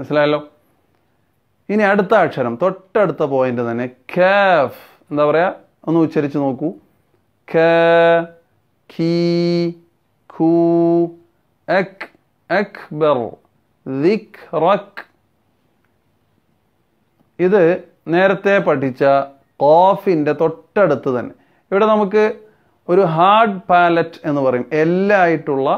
മനസ്സിലായല്ലോ ഇനി അടുത്ത അക്ഷരം തൊട്ടടുത്ത പോയിന്റ് തന്നെ കാഫ് എന്താ പറയാ ഒന്ന് ഉച്ചരിച്ച് നോക്കൂ ക കി ഖൂ അക് അക്ബർ ദിഖ്റക് ഇത് നേരത്തെ പഠിച്ച കോഫിൻ്റെ തൊട്ടടുത്ത് തന്നെ ഇവിടെ നമുക്ക് ഒരു ഹാർഡ് പാലറ്റ് എന്ന് പറയും എല്ലായിട്ടുള്ള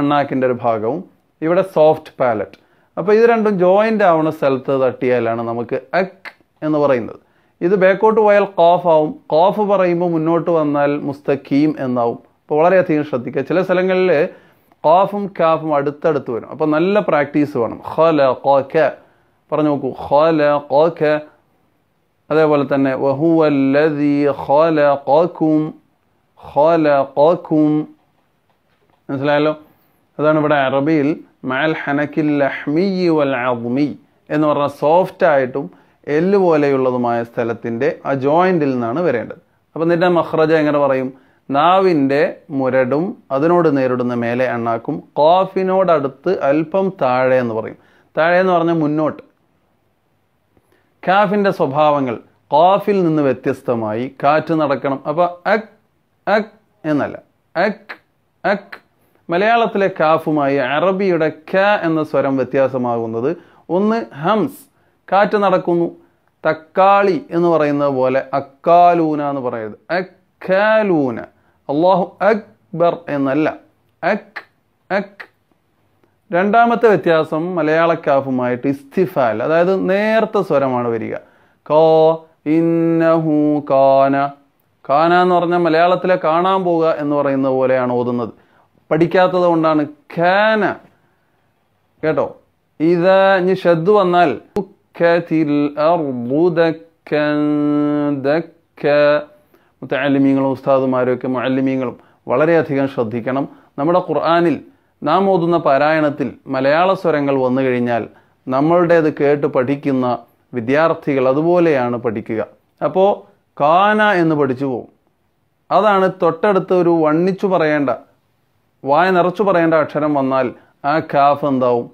അണ്ണാക്കിൻ്റെ ഒരു ഭാഗവും ഇവിടെ സോഫ്റ്റ് പാലറ്റ് അപ്പോൾ ഇത് രണ്ടും ജോയിൻ്റ് ആവുന്ന സ്ഥലത്ത് തട്ടിയാലാണ് നമുക്ക് അക് എന്ന് പറയുന്നത് ഇത് ബാക്കോട്ട് പോയാൽ കോഫ് ആവും കോഫ് പറയുമ്പോൾ മുന്നോട്ട് വന്നാൽ മുസ്തഖീം എന്നാവും അപ്പോൾ വളരെയധികം ശ്രദ്ധിക്കുക ചില സ്ഥലങ്ങളിൽ കോഫും കാഫും അടുത്തടുത്ത് വരും അപ്പോൾ നല്ല പ്രാക്ടീസ് വേണം ഹല കോക്ക പറഞ്ഞു നോക്കൂ ഹല കോക്ക അതേപോലെ തന്നെ വഹുവല്ലതി മനസ്സിലായല്ലോ അതാണ് ഇവിടെ അറബിയിൽ മഴൽ ഹനക്കിൽ ലഹ്മിയി വൽ അദ്മി എന്ന് പറഞ്ഞാൽ സോഫ്റ്റ് ആയിട്ടും എല്ല് പോലെയുള്ളതുമായ സ്ഥലത്തിൻ്റെ ആ ജോയിൻറ്റിൽ നിന്നാണ് വരേണ്ടത് അപ്പം നിന്റെ മഹ്റജ എങ്ങനെ പറയും നാവിൻ്റെ മുരടും അതിനോട് നേരിടുന്ന മേലെ എണ്ണാക്കും കോഫിനോടടുത്ത് അല്പം താഴെ എന്ന് പറയും താഴെ എന്ന് പറഞ്ഞാൽ മുന്നോട്ട് കാഫിൻ്റെ സ്വഭാവങ്ങൾ കോഫിൽ നിന്ന് വ്യത്യസ്തമായി കാറ്റ് നടക്കണം അപ്പോൾ അക് അക് എന്നല്ല അക് അക് മലയാളത്തിലെ കാഫുമായി അറബിയുടെ ക എന്ന സ്വരം വ്യത്യാസമാകുന്നത് ഒന്ന് ഹംസ് കാറ്റ് നടക്കുന്നു തക്കാളി എന്ന് പറയുന്നത് പോലെ അക്കാലൂന എന്ന് പറയരുത് അക്കാലൂന അള്ളാഹു അക്ബർ എന്നല്ല അക് അക് രണ്ടാമത്തെ വ്യത്യാസം മലയാള കാഫുമായിട്ട് ഇസ്തിഫാൽ അതായത് നേർത്ത സ്വരമാണ് വരിക കോ ഇന്നഹു കാന കാന എന്ന് പറഞ്ഞാൽ മലയാളത്തിലെ കാണാൻ പോവുക എന്ന് പറയുന്ന പോലെയാണ് ഓതുന്നത് പഠിക്കാത്തത് കൊണ്ടാണ് ഖാന കേട്ടോ ഇത് ഇനി ഷദ് വന്നാൽ മുത്തലിമീങ്ങളും ഉസ്താദുമാരൊക്കെ മുഅല്ലിമീങ്ങളും വളരെയധികം ശ്രദ്ധിക്കണം നമ്മുടെ ഖുർആാനിൽ നാം ഓതുന്ന പാരായണത്തിൽ മലയാള സ്വരങ്ങൾ വന്നു കഴിഞ്ഞാൽ നമ്മളുടേത് കേട്ട് പഠിക്കുന്ന വിദ്യാർത്ഥികൾ അതുപോലെയാണ് പഠിക്കുക അപ്പോൾ കാന എന്ന് പഠിച്ചു പോവും അതാണ് തൊട്ടടുത്ത് ഒരു വണ്ണിച്ചു പറയേണ്ട വായ നിറച്ചു പറയേണ്ട അക്ഷരം വന്നാൽ ആ കാഫ് എന്താവും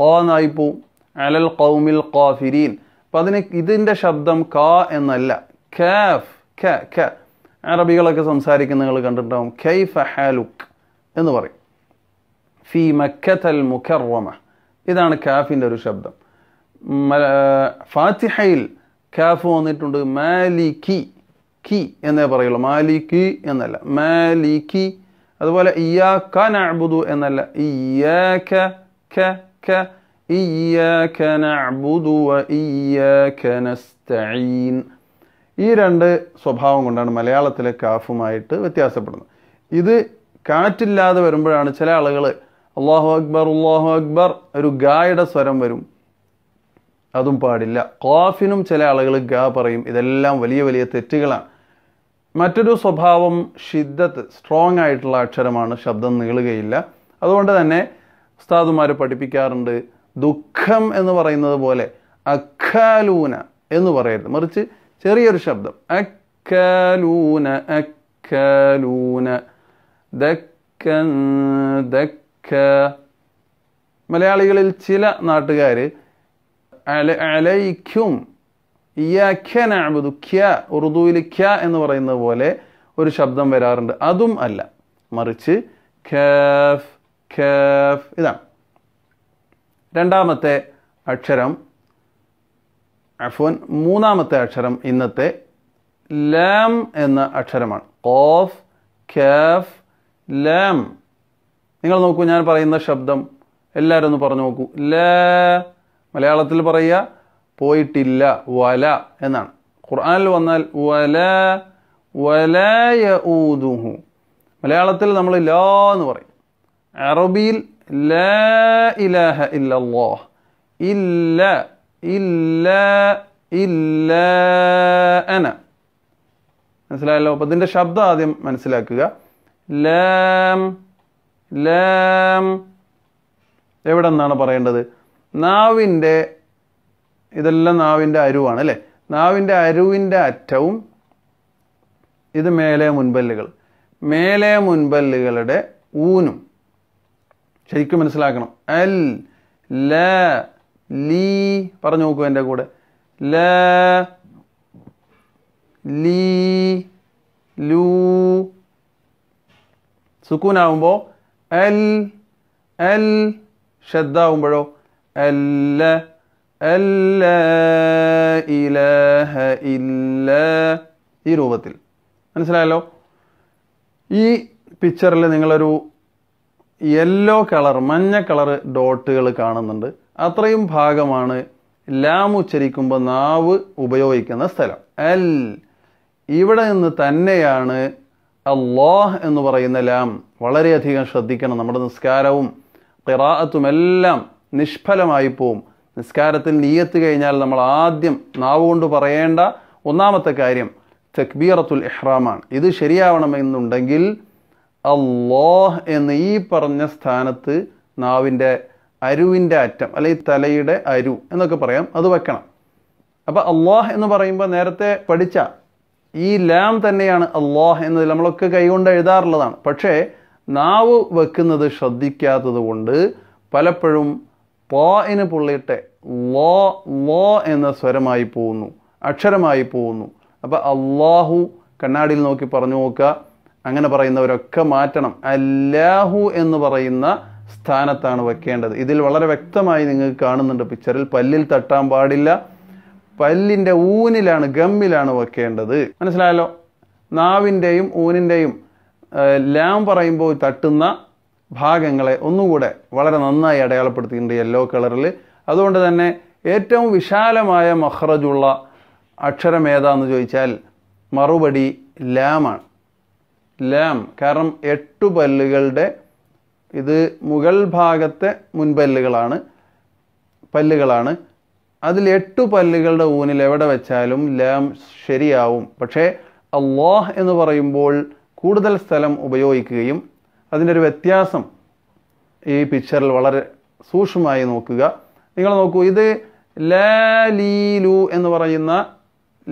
കോന്നായി പോവും അലൽ കൗമിൽ കോഫിരീൻ അപ്പം അതിന് ഇതിൻ്റെ ശബ്ദം കാ എന്നല്ല കാഫ് ക ക അറബികളൊക്കെ സംസാരിക്കുന്ന നിങ്ങൾ കണ്ടിട്ടുണ്ടാവും ഖൈഫ് എന്ന് പറയും ഫി മക്കത്തൽ മുഖർവമ ഇതാണ് കാഫിൻ്റെ ഒരു ശബ്ദം ഫാത്തിഹയിൽ കാഫ് വന്നിട്ടുണ്ട് മാലിക്കി കി എന്നേ പറയുള്ളൂ മാലിക്കി എന്നല്ല മാലിക്കി അതുപോലെ ഇയാക്ക നഅബുദു എന്നല്ല ക ക വ നസ്തഈൻ ഈ രണ്ട് സ്വഭാവം കൊണ്ടാണ് മലയാളത്തിലെ കാഫുമായിട്ട് വ്യത്യാസപ്പെടുന്നത് ഇത് കാറ്റില്ലാതെ വരുമ്പോഴാണ് ചില ആളുകൾ അള്ളാഹു അക്ബർ അള്ളാഹു അക്ബർ ഒരു ഗായുടെ സ്വരം വരും അതും പാടില്ല കാഫിനും ചില ആളുകൾ ഗ പറയും ഇതെല്ലാം വലിയ വലിയ തെറ്റുകളാണ് മറ്റൊരു സ്വഭാവം ഷിദ്ദത്ത് സ്ട്രോങ് ആയിട്ടുള്ള അക്ഷരമാണ് ശബ്ദം നീളുകയില്ല അതുകൊണ്ട് തന്നെ ഉസ്താദുമാർ പഠിപ്പിക്കാറുണ്ട് ദുഃഖം എന്ന് പറയുന്നത് പോലെ അഖാലൂന എന്ന് പറയരുത് മറിച്ച് ചെറിയൊരു ശബ്ദം അഖാലൂന അഖാലൂന ദക്കൻ ദക്ക മലയാളികളിൽ ചില നാട്ടുകാർ അലൈക്കും ഇയാഖ്യ നഅബുദു ഖ്യ ഉറുദുവിൽ ഖ്യ എന്ന് പറയുന്ന പോലെ ഒരു ശബ്ദം വരാറുണ്ട് അതും അല്ല മറിച്ച് ഖേഫ് ഖേഫ് ഇതാണ് രണ്ടാമത്തെ അക്ഷരം അഫോൻ മൂന്നാമത്തെ അക്ഷരം ഇന്നത്തെ ലാം എന്ന അക്ഷരമാണ് കോഫ് ഖേഫ് ലാം നിങ്ങൾ നോക്കൂ ഞാൻ പറയുന്ന ശബ്ദം എല്ലാവരും ഒന്ന് പറഞ്ഞു നോക്കൂ ല മലയാളത്തിൽ പറയുക പോയിട്ടില്ല വല എന്നാണ് ഖുർആനിൽ വന്നാൽ വല വലയ ഊതുഹു മലയാളത്തിൽ നമ്മൾ ല എന്ന് പറയും അറബിയിൽ ല ഇലാഹ ഇല്ലല്ലോ ഇല്ല ഇല്ല ഇല്ല അന മനസ്സിലായല്ലോ അപ്പം ഇതിൻ്റെ ശബ്ദം ആദ്യം മനസ്സിലാക്കുക ലാം ലാം എവിടെ നിന്നാണ് പറയേണ്ടത് നാവിൻ്റെ ഇതെല്ലാം നാവിൻ്റെ അരുവാണ് അല്ലേ നാവിൻ്റെ അരുവിൻ്റെ അറ്റവും ഇത് മേലെ മുൻപല്ലുകൾ മേലെ മുൻപല്ലുകളുടെ ഊനും ശരിക്കും മനസ്സിലാക്കണം എൽ ല ലീ പറഞ്ഞു നോക്കൂ എൻ്റെ കൂടെ ല ലീ ലൂ സുക്കൂനാവുമ്പോൾ എൽ എൽ ഷദ്ദാവുമ്പോഴോ എല്ല അല്ല ഇലഹ ഇല്ല ഈ രൂപത്തിൽ മനസ്സിലായല്ലോ ഈ പിക്ചറിൽ നിങ്ങളൊരു യെല്ലോ കളർ മഞ്ഞ കളർ ഡോട്ടുകൾ കാണുന്നുണ്ട് അത്രയും ഭാഗമാണ് ലാം ഉച്ചരിക്കുമ്പോൾ നാവ് ഉപയോഗിക്കുന്ന സ്ഥലം അൽ ഇവിടെ നിന്ന് തന്നെയാണ് അള്ളാഹ് എന്ന് പറയുന്ന ലാം വളരെയധികം ശ്രദ്ധിക്കണം നമ്മുടെ നിസ്കാരവും എല്ലാം നിഷ്ഫലമായി പോവും നിസ്കാരത്തിൽ നീയത്ത് കഴിഞ്ഞാൽ നമ്മൾ ആദ്യം നാവ് കൊണ്ട് പറയേണ്ട ഒന്നാമത്തെ കാര്യം തക്ബീറത്തുൽ ഇഹ്റാമാണ് ഇത് ശരിയാവണമെന്നുണ്ടെങ്കിൽ അള്ളാഹ് എന്ന് ഈ പറഞ്ഞ സ്ഥാനത്ത് നാവിൻ്റെ അരുവിൻ്റെ അറ്റം അല്ലെങ്കിൽ തലയുടെ അരു എന്നൊക്കെ പറയാം അത് വെക്കണം അപ്പോൾ അള്ളാഹ് എന്ന് പറയുമ്പോൾ നേരത്തെ പഠിച്ച ഈ ലാം തന്നെയാണ് അള്ളാഹ് എന്നതിൽ നമ്മളൊക്കെ കൈകൊണ്ട് എഴുതാറുള്ളതാണ് പക്ഷേ നാവ് വെക്കുന്നത് ശ്രദ്ധിക്കാത്തത് കൊണ്ട് പലപ്പോഴും ലോന് പുള്ളിയിട്ട് ലോ ലോ എന്ന സ്വരമായി പോകുന്നു അക്ഷരമായി പോകുന്നു അപ്പം അള്ളാഹു കണ്ണാടിയിൽ നോക്കി പറഞ്ഞു നോക്കുക അങ്ങനെ പറയുന്നവരൊക്കെ മാറ്റണം അല്ലാഹു എന്ന് പറയുന്ന സ്ഥാനത്താണ് വെക്കേണ്ടത് ഇതിൽ വളരെ വ്യക്തമായി നിങ്ങൾക്ക് കാണുന്നുണ്ട് പിക്ചറിൽ പല്ലിൽ തട്ടാൻ പാടില്ല പല്ലിൻ്റെ ഊനിലാണ് ഗമ്മിലാണ് വെക്കേണ്ടത് മനസ്സിലായല്ലോ നാവിൻ്റെയും ഊനിൻ്റെയും ലാം പറയുമ്പോൾ തട്ടുന്ന ഭാഗങ്ങളെ ഒന്നുകൂടെ വളരെ നന്നായി അടയാളപ്പെടുത്തിയിട്ടുണ്ട് യെല്ലോ കളറിൽ അതുകൊണ്ട് തന്നെ ഏറ്റവും വിശാലമായ മഹ്റജുള്ള അക്ഷരം ഏതാന്ന് ചോദിച്ചാൽ മറുപടി ലാമാണ് ലാം കാരണം എട്ടു പല്ലുകളുടെ ഇത് മുകൾ ഭാഗത്തെ മുൻപല്ലുകളാണ് പല്ലുകളാണ് അതിൽ എട്ടു പല്ലുകളുടെ ഊനിൽ എവിടെ വെച്ചാലും ലാം ശരിയാവും പക്ഷേ അള്ളാഹ് എന്ന് പറയുമ്പോൾ കൂടുതൽ സ്ഥലം ഉപയോഗിക്കുകയും അതിൻ്റെ ഒരു വ്യത്യാസം ഈ പിക്ചറിൽ വളരെ സൂക്ഷ്മമായി നോക്കുക നിങ്ങൾ നോക്കൂ ഇത് ലാലീലു എന്ന് പറയുന്ന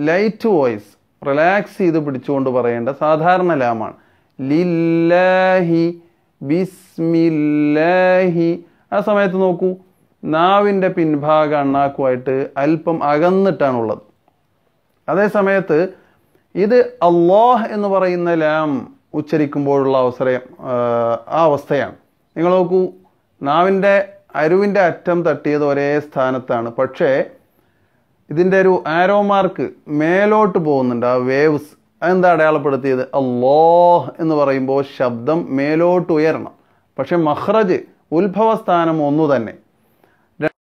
ലൈറ്റ് വോയിസ് റിലാക്സ് ചെയ്ത് പിടിച്ചുകൊണ്ട് പറയേണ്ട സാധാരണ ലാമാണ് ലില്ലാഹി ബിസ്മില്ലാഹി ആ സമയത്ത് നോക്കൂ നാവിൻ്റെ പിൻഭാഗം അണ്ണാക്കുമായിട്ട് അല്പം അകന്നിട്ടാണുള്ളത് അതേ സമയത്ത് ഇത് അള്ളാഹ് എന്ന് പറയുന്ന ലാം ഉച്ചരിക്കുമ്പോഴുള്ള അവസരം ആ അവസ്ഥയാണ് നിങ്ങൾ നോക്കൂ നാവിൻ്റെ അരുവിൻ്റെ അറ്റം തട്ടിയത് ഒരേ സ്ഥാനത്താണ് പക്ഷേ ഇതിൻ്റെ ഒരു ആരോ മാർക്ക് മേലോട്ട് പോകുന്നുണ്ട് ആ വേവ്സ് അതെന്താ അടയാളപ്പെടുത്തിയത് അല്ലോ എന്ന് പറയുമ്പോൾ ശബ്ദം മേലോട്ട് ഉയരണം പക്ഷെ മഹ്റജ് ഉത്ഭവസ്ഥാനം ഒന്നു തന്നെ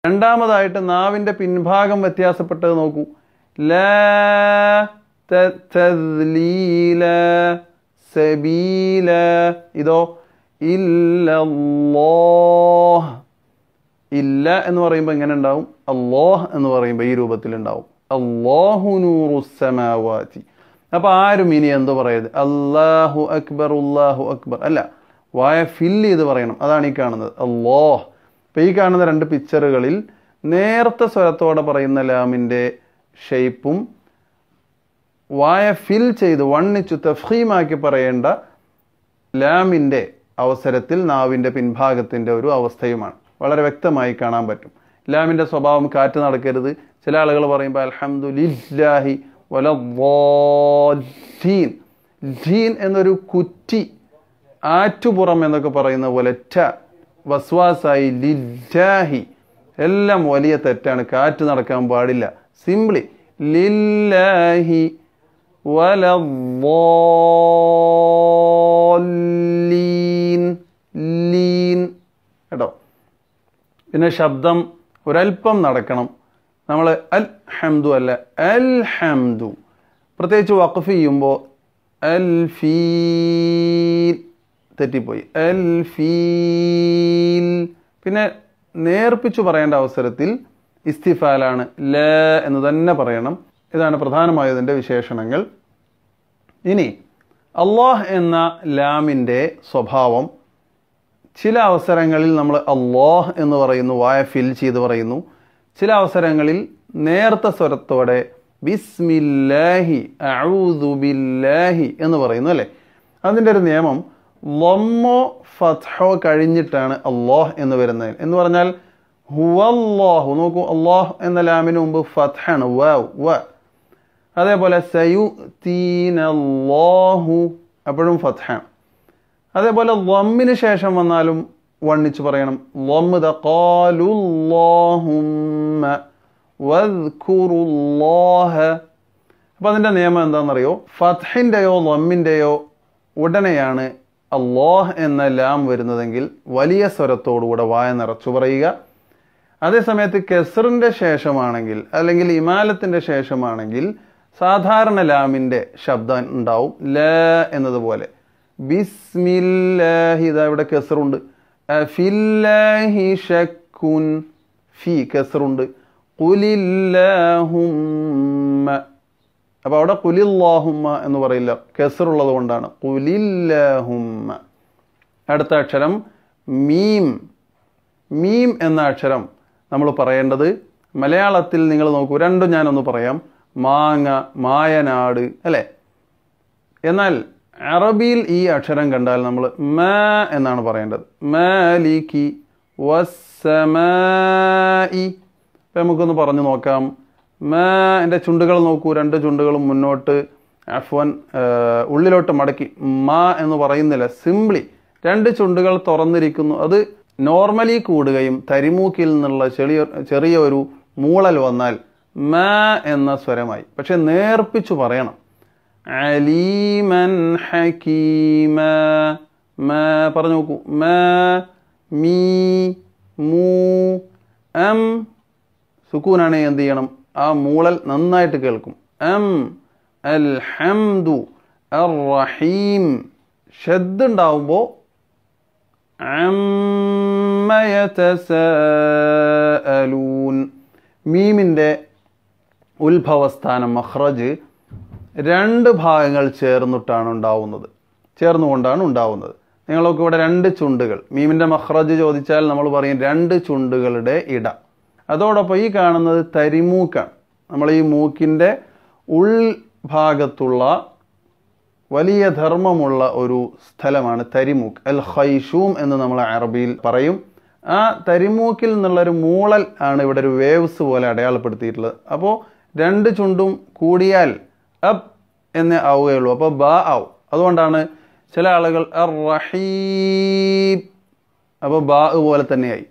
രണ്ടാമതായിട്ട് നാവിൻ്റെ പിൻഭാഗം വ്യത്യാസപ്പെട്ടത് നോക്കൂ ലീല സബീല ഇതോ ഇല്ലല്ലാഹ് ഇല്ല എന്ന് പറയുമ്പോൾ എങ്ങനെ ഉണ്ടാവും അള്ളാഹ് എന്ന് പറയുമ്പോൾ ഈ രൂപത്തിൽ ഉണ്ടാവും അല്ലാഹു നൂറുസമാവാതി അപ്പോൾ ആരും ഇനി എന്ത് പറയത് അള്ളാഹു അക്ബർ ഉള്ളാഹു അക്ബർ അല്ല വായ ഫിൽ ചെയ്ത് പറയണം അതാണ് ഈ കാണുന്നത് അള്ളാഹ് അപ്പോൾ ഈ കാണുന്ന രണ്ട് പിക്ചറുകളിൽ നേരത്തെ സ്വരത്തോടെ പറയുന്ന ലാമിൻ്റെ ഷേപ്പും വായ ഫിൽ ചെയ്ത് വണ്ണിച്ചു തഫീമാക്കി പറയേണ്ട ലാമിൻ്റെ അവസരത്തിൽ നാവിൻ്റെ പിൻഭാഗത്തിൻ്റെ ഒരു അവസ്ഥയുമാണ് വളരെ വ്യക്തമായി കാണാൻ പറ്റും ലാമിൻ്റെ സ്വഭാവം കാറ്റ് നടക്കരുത് ചില ആളുകൾ പറയുമ്പോൾ അലഹമുല്ലാഹി വലീൻ ലീൻ എന്നൊരു കുറ്റി ആറ്റുപുറം എന്നൊക്കെ പറയുന്ന പോലെ വസ്വാസായി ലില്ലാഹി എല്ലാം വലിയ തെറ്റാണ് കാറ്റ് നടക്കാൻ പാടില്ല സിംപ്ലി ലില്ലാഹി ولا الضالين ലീൻ കേട്ടോ പിന്നെ ശബ്ദം ഒരൽപ്പം നടക്കണം നമ്മൾ അൽ ഹംദു അല്ല അൽ ഹംദു പ്രത്യേകിച്ച് വഖഫ് ചെയ്യുമ്പോൾ അൽ ഫീൽ തെറ്റിപ്പോയി അൽ ഫീൽ പിന്നെ നേർപ്പിച്ചു പറയേണ്ട അവസരത്തിൽ ഇസ്തിഫാലാണ് ല എന്ന് തന്നെ പറയണം ഇതാണ് പ്രധാനമായതിൻ്റെ വിശേഷണങ്ങൾ ഇനി അള്ളാഹ് എന്ന ലാമിൻ്റെ സ്വഭാവം ചില അവസരങ്ങളിൽ നമ്മൾ അള്ളാഹ് എന്ന് പറയുന്നു വായ ഫിൽ ചെയ്ത് പറയുന്നു ചില അവസരങ്ങളിൽ നേർത്ത സ്വരത്തോടെ ബിസ്മില്ലാഹി ബില്ലാഹി എന്ന് പറയുന്നു അല്ലേ അതിൻ്റെ ഒരു നിയമം ലൊമ്മോ ഫത്ഹോ കഴിഞ്ഞിട്ടാണ് അള്ളാഹ് എന്ന് വരുന്നത് എന്ന് പറഞ്ഞാൽ ഹുവല്ലാഹു നോക്കൂ അള്ളാഹ് എന്ന ലാമിന് മുമ്പ് ഫത്ഹാണ് വ വ അതേപോലെ സയു തീനല്ലാഹു അപ്പോഴും ഫത്ഹ അതേപോലെ ലമ്മിന് ശേഷം വന്നാലും വണ്ണിച്ച് പറയണം ലമ്മ് ദാലുല്ലാഹുമ്മ അപ്പം അപ്പോൾ അതിൻ്റെ നിയമം എന്താണെന്നറിയോ ഫത്ഹിൻ്റെയോ ലമ്മിൻ്റെയോ ഉടനെയാണ് അള്ളാഹ് എന്ന ലാം വരുന്നതെങ്കിൽ വലിയ സ്വരത്തോടുകൂടെ വായ നിറച്ചു പറയുക അതേസമയത്ത് കെസറിൻ്റെ ശേഷമാണെങ്കിൽ അല്ലെങ്കിൽ ഇമാലത്തിൻ്റെ ശേഷമാണെങ്കിൽ സാധാരണ ലാമിൻ്റെ ശബ്ദം ഉണ്ടാവും ല എന്നതുപോലെ ബിസ്മില്ലാഹി ഇതാ ഇവിടെ കെസറുണ്ട് ഫില്ലാഹി ഷക്കുൻ ഫി കെസറുണ്ട് കുലില്ലാഹുമ്മ അപ്പോൾ അവിടെ കുലില്ലാഹുമ്മ എന്ന് പറയില്ല കെസറുള്ളത് കൊണ്ടാണ് കുലില്ലാഹുമ്മ അടുത്ത അക്ഷരം മീം മീം എന്ന അക്ഷരം നമ്മൾ പറയേണ്ടത് മലയാളത്തിൽ നിങ്ങൾ നോക്കൂ രണ്ടും ഞാനൊന്ന് പറയാം മാങ്ങ മായനാട് അല്ലേ എന്നാൽ അറബിയിൽ ഈ അക്ഷരം കണ്ടാൽ നമ്മൾ മ എന്നാണ് പറയേണ്ടത് മലിക്കി വസ്സമായി ഇപ്പം നമുക്കൊന്ന് പറഞ്ഞു നോക്കാം മ എൻ്റെ ചുണ്ടുകൾ നോക്കൂ രണ്ട് ചുണ്ടുകളും മുന്നോട്ട് അഫ്വൻ ഉള്ളിലോട്ട് മടക്കി മ എന്ന് പറയുന്നില്ല സിംപ്ലി രണ്ട് ചുണ്ടുകൾ തുറന്നിരിക്കുന്നു അത് നോർമലി കൂടുകയും തരിമൂക്കിൽ നിന്നുള്ള ചെറിയ ചെറിയ ഒരു മൂളൽ വന്നാൽ മ എന്ന സ്വരമായി പക്ഷെ നേർപ്പിച്ചു പറയണം അലീമൻ ഹക്കീമ മ പറഞ്ഞു നോക്കൂ മ മീ മൂ എം സുക്കൂനാണ് എന്ത് ചെയ്യണം ആ മൂളൽ നന്നായിട്ട് കേൾക്കും എം അൽ ഹംദു അർ റഹീം ഷദ് ഉണ്ടാവുമ്പോൾ മീമിൻ്റെ ഉത്ഭവസ്ഥാനം മഹ്റജ് രണ്ട് ഭാഗങ്ങൾ ചേർന്നിട്ടാണ് ഉണ്ടാവുന്നത് ചേർന്നുകൊണ്ടാണ് ഉണ്ടാവുന്നത് നിങ്ങളൊക്കെ ഇവിടെ രണ്ട് ചുണ്ടുകൾ മീമിൻ്റെ മഹ്റജ് ചോദിച്ചാൽ നമ്മൾ പറയും രണ്ട് ചുണ്ടുകളുടെ ഇട അതോടൊപ്പം ഈ കാണുന്നത് തരിമൂക്കാണ് നമ്മൾ ഈ മൂക്കിൻ്റെ ഉൾഭാഗത്തുള്ള വലിയ ധർമ്മമുള്ള ഒരു സ്ഥലമാണ് തരിമൂക്ക് അൽ ഹൈഷൂം എന്ന് നമ്മൾ അറബിയിൽ പറയും ആ തരിമൂക്കിൽ നിന്നുള്ളൊരു മൂളൽ ആണ് ഇവിടെ ഒരു വേവ്സ് പോലെ അടയാളപ്പെടുത്തിയിട്ടുള്ളത് അപ്പോൾ രണ്ട് ചുണ്ടും കൂടിയാൽ അബ് എന്നേ ആവുകയുള്ളൂ അപ്പോൾ ബ ആവും അതുകൊണ്ടാണ് ചില ആളുകൾ റഹീബ് അപ്പോൾ ബാ പോലെ തന്നെയായി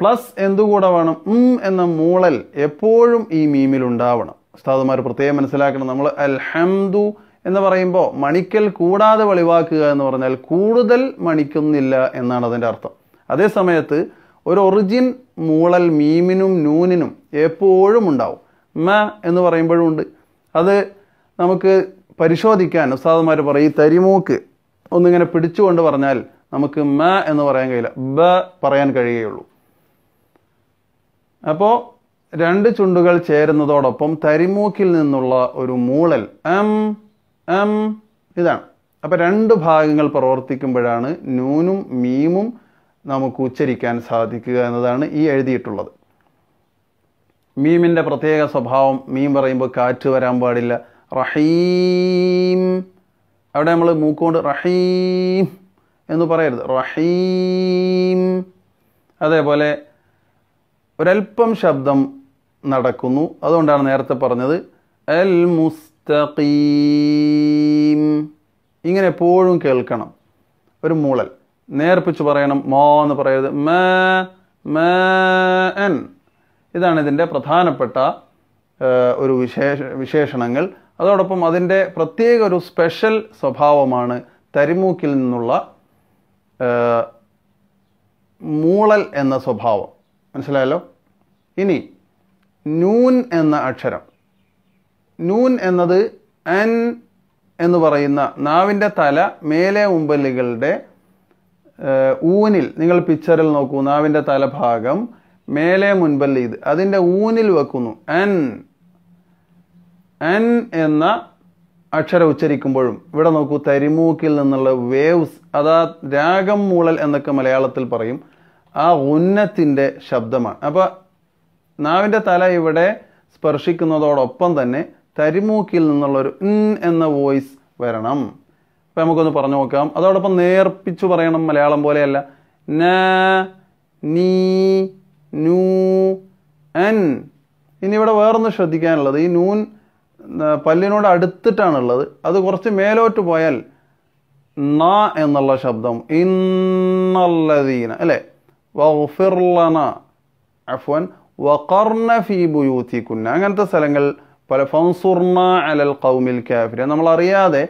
പ്ലസ് എന്തുകൂടെ വേണം ഉം എന്ന മൂളൽ എപ്പോഴും ഈ മീമിൽ ഉണ്ടാവണം ഉസ്താദുമാർ പ്രത്യേകം മനസ്സിലാക്കണം നമ്മൾ അൽഹംദു എന്ന് പറയുമ്പോൾ മണിക്കൽ കൂടാതെ വെളിവാക്കുക എന്ന് പറഞ്ഞാൽ കൂടുതൽ മണിക്കുന്നില്ല എന്നാണ് അതിൻ്റെ അർത്ഥം അതേ സമയത്ത് ഒരു ഒറിജിൻ മൂളൽ മീമിനും നൂനിനും എപ്പോഴും ഉണ്ടാവും മ എന്ന് ഉണ്ട് അത് നമുക്ക് പരിശോധിക്കാൻ ഉസ്താദന്മാർ പറയും ഈ തരിമൂക്ക് ഒന്നിങ്ങനെ പിടിച്ചുകൊണ്ട് പറഞ്ഞാൽ നമുക്ക് മ എന്ന് പറയാൻ കഴിയില്ല ബ പറയാൻ കഴിയുകയുള്ളൂ അപ്പോൾ രണ്ട് ചുണ്ടുകൾ ചേരുന്നതോടൊപ്പം തരിമൂക്കിൽ നിന്നുള്ള ഒരു മൂളൽ എം എം ഇതാണ് അപ്പോൾ രണ്ട് ഭാഗങ്ങൾ പ്രവർത്തിക്കുമ്പോഴാണ് നൂനും മീമും നമുക്ക് ഉച്ചരിക്കാൻ സാധിക്കുക എന്നതാണ് ഈ എഴുതിയിട്ടുള്ളത് മീമിൻ്റെ പ്രത്യേക സ്വഭാവം മീം പറയുമ്പോൾ കാറ്റ് വരാൻ പാടില്ല റഹീം അവിടെ നമ്മൾ മൂക്കുകൊണ്ട് റഹീം എന്ന് പറയരുത് റഹീം അതേപോലെ ഒരൽപ്പം ശബ്ദം നടക്കുന്നു അതുകൊണ്ടാണ് നേരത്തെ പറഞ്ഞത് അൽ മുസ്തഖീം ഇങ്ങനെ എപ്പോഴും കേൾക്കണം ഒരു മൂളൽ നേർപ്പിച്ച് പറയണം മോ എന്ന് പറയരുത് മ മ എൻ ഇതാണ് ഇതിൻ്റെ പ്രധാനപ്പെട്ട ഒരു വിശേഷ വിശേഷണങ്ങൾ അതോടൊപ്പം അതിൻ്റെ പ്രത്യേക ഒരു സ്പെഷ്യൽ സ്വഭാവമാണ് തരിമൂക്കിൽ നിന്നുള്ള മൂളൽ എന്ന സ്വഭാവം മനസ്സിലായല്ലോ ഇനി നൂൻ എന്ന അക്ഷരം നൂൻ എന്നത് എൻ എന്ന് പറയുന്ന നാവിൻ്റെ തല മേലെ ഉമ്പലുകളുടെ ഊനിൽ നിങ്ങൾ പിക്ചറിൽ നോക്കൂ നാവിൻ്റെ തലഭാഗം മേലെ മുൻപല്ല ഇത് അതിൻ്റെ ഊനിൽ വെക്കുന്നു എൻ എൻ എന്ന അക്ഷരം ഉച്ചരിക്കുമ്പോഴും ഇവിടെ നോക്കൂ തരിമൂക്കിൽ നിന്നുള്ള വേവ്സ് അതാ രാഗം മൂളൽ എന്നൊക്കെ മലയാളത്തിൽ പറയും ആ ഉന്നത്തിൻ്റെ ശബ്ദമാണ് അപ്പോൾ നാവിൻ്റെ തല ഇവിടെ സ്പർശിക്കുന്നതോടൊപ്പം തന്നെ തരിമൂക്കിൽ നിന്നുള്ളൊരു ഇൻ എന്ന വോയിസ് വരണം അപ്പം നമുക്കൊന്ന് പറഞ്ഞു നോക്കാം അതോടൊപ്പം നേർപ്പിച്ചു പറയണം മലയാളം പോലെയല്ല നീ നൂ എൻ ഇനി ഇവിടെ വേറൊന്ന് ശ്രദ്ധിക്കാനുള്ളത് ഈ നൂൻ പല്ലിനോട് അടുത്തിട്ടാണുള്ളത് അത് കുറച്ച് മേലോട്ട് പോയാൽ ന എന്നുള്ള ശബ്ദം ഇന്നല്ലതീന അല്ലേ വഫിർലന അഫ്വൻ വഖർന ഫി കുന്ന അങ്ങനത്തെ സ്ഥലങ്ങൾ പല അൽ അലൽ കൗമിൽ കാഫിരൻ നമ്മൾ അറിയാതെ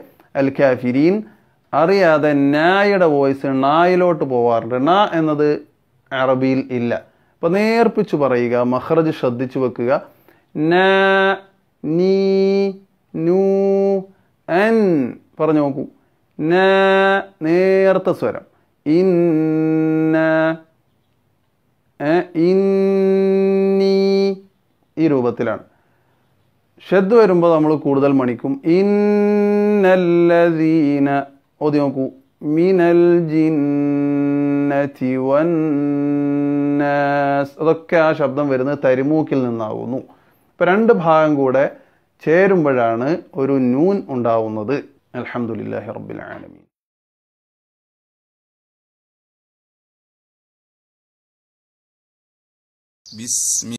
അൽ കാഫിരീൻ അറിയാതെ നായയുടെ വോയിസ് നായിലോട്ട് പോവാറുണ്ട് ന എന്നത് അറബിയിൽ ഇല്ല അപ്പോൾ നേർപ്പിച്ച് പറയുക മഹ്റജ് ശ്രദ്ധിച്ചു വെക്കുക ന നീ നൂ എൻ പറഞ്ഞു നോക്കൂ ന നേർത്ത സ്വരം ഇന്ന ഇന്നി ഈ രൂപത്തിലാണ് ഷെദ് വരുമ്പോൾ നമ്മൾ കൂടുതൽ മണിക്കും ഇന്നല്ലദീന ഓതി നോക്കൂ من വന്നാസ് അതൊക്കെ ആ ശബ്ദം വരുന്നത് തരിമൂക്കിൽ നിന്നാവുന്നു ഇപ്പം രണ്ട് ഭാഗം കൂടെ ചേരുമ്പോഴാണ് ഒരു നൂൻ ഉണ്ടാവുന്നത് അലഹമുല്ലാഹി റബ്ബിൽ ആലമീൻ ബിസ്മി